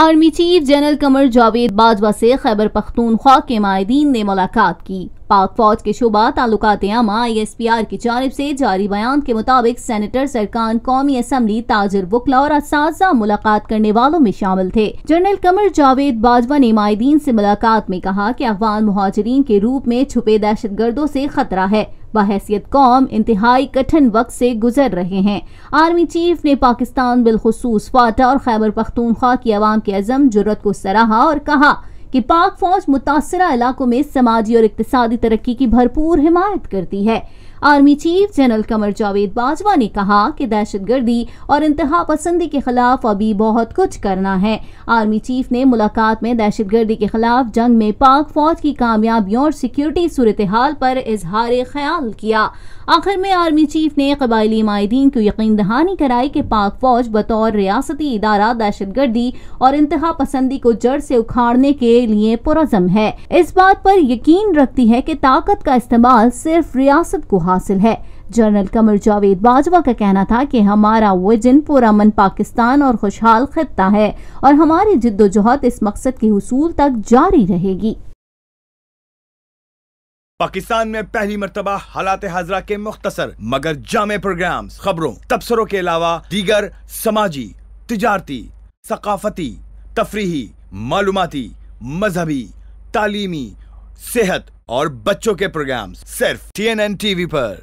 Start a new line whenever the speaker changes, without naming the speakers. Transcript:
army chief general کمر جاوید باجوہ سے خیبر پختونخوا کے معائدین نے ملاقات کی پاک فوج کے شعبہ تعلقات عامہ آئی ایس پی آر کی جانب سے جاری بیان کے مطابق سینیٹر سرکان قومی اسمبلی تاجر وکلا اور اساتذہ ملاقات کرنے والوں میں شامل تھے جنرل قمر جاوید باجوہ نے مائدین سے ملاقات میں کہا کہ افغان مہاجرین کے روپ میں چھپے دہشت گردوں سے خطرہ ہے بحیثیت قوم انتہائی کٹھن وقت سے گزر رہے ہیں آرمی چیف نے پاکستان بالخصوص فاٹا اور خیبر پختونخوا کی عوام کے عزم جرت کو سراہا اور کہا کہ پاک فوج متاثرہ علاقوں میں سماجی اور اقتصادی ترقی کی بھرپور حمایت کرتی ہے آرمی چیف جنرل کمر جاوید باجوہ نے کہا کہ دہشت گردی اور انتہا پسندی کے خلاف ابھی بہت کچھ کرنا ہے آرمی چیف نے ملاقات میں دہشت گردی کے خلاف جنگ میں پاک فوج کی کامیابیوں اور سیکیورٹی صورتحال پر اظہار خیال کیا آخر میں آرمی چیف نے قبائلی معاہدین کو یقین دہانی کرائی کہ پاک فوج بطور ریاستی ادارہ دہشت گردی اور انتہا پسندی کو جڑ سے اکھاڑنے کے لیے ہے اس بات پر یقین رکھتی ہے کہ طاقت کا استعمال صرف ریاست کو حاصل ہے جنرل قمر جاوید کا کہنا تھا کہ ہمارا پاکستان اور خوشحال خطہ ہے اور ہماری جد و جہد اس مقصد کے حصول تک جاری رہے گی
پاکستان میں پہلی مرتبہ حالات حاضرہ کے مختصر مگر جامع پروگرامز خبروں تبصروں کے علاوہ دیگر سماجی تجارتی ثقافتی تفریحی معلوماتی مذہبی تعلیمی صحت اور بچوں کے پروگرامز صرف T N N T V پر